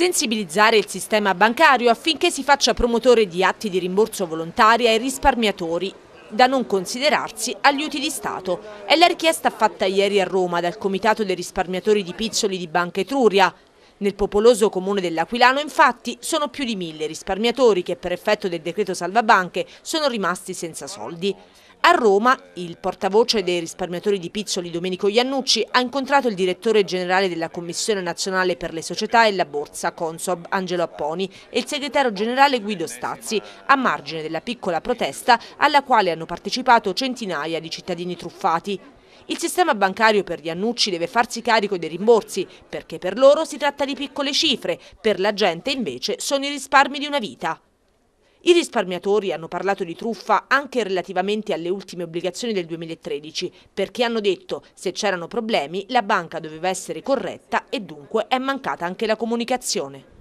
Sensibilizzare il sistema bancario affinché si faccia promotore di atti di rimborso volontari ai risparmiatori da non considerarsi aiuti di Stato. È la richiesta fatta ieri a Roma dal Comitato dei risparmiatori di Piccioli di Banca Etruria nel popoloso comune dell'Aquilano infatti sono più di mille risparmiatori che per effetto del decreto salvabanche sono rimasti senza soldi. A Roma il portavoce dei risparmiatori di Pizzoli Domenico Iannucci ha incontrato il direttore generale della Commissione Nazionale per le Società e la Borsa Consob Angelo Apponi e il segretario generale Guido Stazzi a margine della piccola protesta alla quale hanno partecipato centinaia di cittadini truffati. Il sistema bancario per gli Iannucci deve farsi carico dei rimborsi, perché per loro si tratta di piccole cifre, per la gente invece sono i risparmi di una vita. I risparmiatori hanno parlato di truffa anche relativamente alle ultime obbligazioni del 2013, perché hanno detto se c'erano problemi la banca doveva essere corretta e dunque è mancata anche la comunicazione.